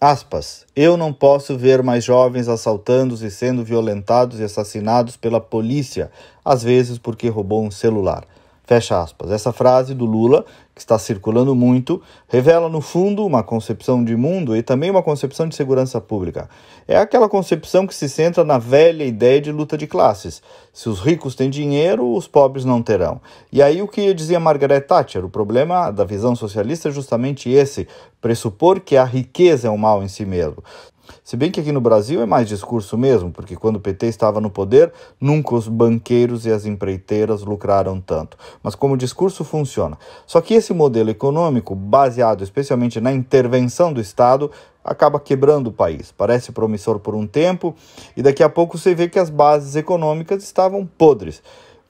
Aspas. Eu não posso ver mais jovens assaltando e sendo violentados e assassinados pela polícia, às vezes porque roubou um celular. Fecha aspas. Essa frase do Lula, que está circulando muito, revela no fundo uma concepção de mundo e também uma concepção de segurança pública. É aquela concepção que se centra na velha ideia de luta de classes. Se os ricos têm dinheiro, os pobres não terão. E aí o que dizia Margaret Thatcher, o problema da visão socialista é justamente esse, pressupor que a riqueza é um mal em si mesmo. Se bem que aqui no Brasil é mais discurso mesmo, porque quando o PT estava no poder, nunca os banqueiros e as empreiteiras lucraram tanto. Mas como discurso funciona. Só que esse modelo econômico, baseado especialmente na intervenção do Estado, acaba quebrando o país. Parece promissor por um tempo e daqui a pouco você vê que as bases econômicas estavam podres.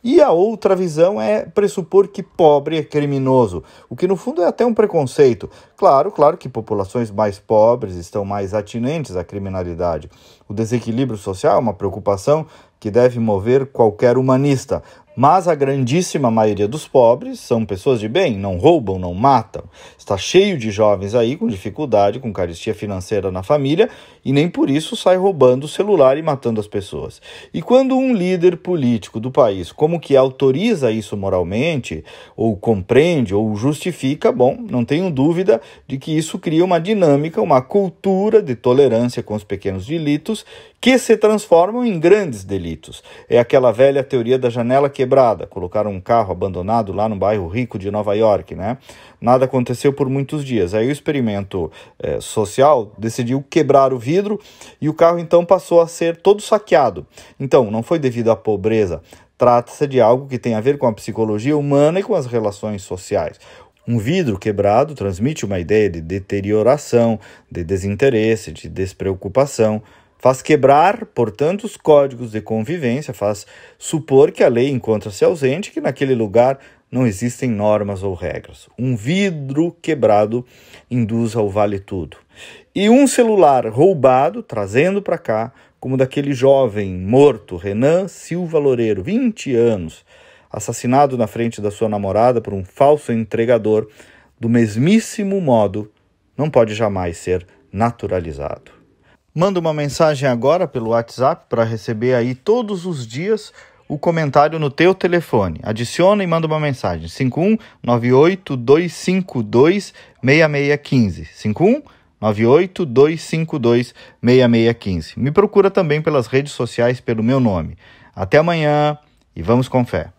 E a outra visão é pressupor que pobre é criminoso, o que no fundo é até um preconceito. Claro, claro que populações mais pobres estão mais atinentes à criminalidade. O desequilíbrio social é uma preocupação que deve mover qualquer humanista, mas a grandíssima maioria dos pobres são pessoas de bem, não roubam, não matam. Está cheio de jovens aí com dificuldade, com carestia financeira na família e nem por isso sai roubando o celular e matando as pessoas. E quando um líder político do país, como que autoriza isso moralmente, ou compreende, ou justifica, bom, não tenho dúvida de que isso cria uma dinâmica, uma cultura de tolerância com os pequenos delitos que se transformam em grandes delitos. É aquela velha teoria da janela que quebrada, colocaram um carro abandonado lá no bairro rico de Nova York, né? Nada aconteceu por muitos dias. Aí o experimento é, social decidiu quebrar o vidro e o carro então passou a ser todo saqueado. Então, não foi devido à pobreza. Trata-se de algo que tem a ver com a psicologia humana e com as relações sociais. Um vidro quebrado transmite uma ideia de deterioração, de desinteresse, de despreocupação. Faz quebrar, portanto, os códigos de convivência, faz supor que a lei encontra-se ausente, que naquele lugar não existem normas ou regras. Um vidro quebrado induz ao vale tudo. E um celular roubado, trazendo para cá, como daquele jovem morto, Renan Silva Loureiro, 20 anos, assassinado na frente da sua namorada por um falso entregador, do mesmíssimo modo, não pode jamais ser naturalizado. Manda uma mensagem agora pelo WhatsApp para receber aí todos os dias o comentário no teu telefone. Adiciona e manda uma mensagem. 51982526615. 51 982526615. Me procura também pelas redes sociais pelo meu nome. Até amanhã e vamos com fé.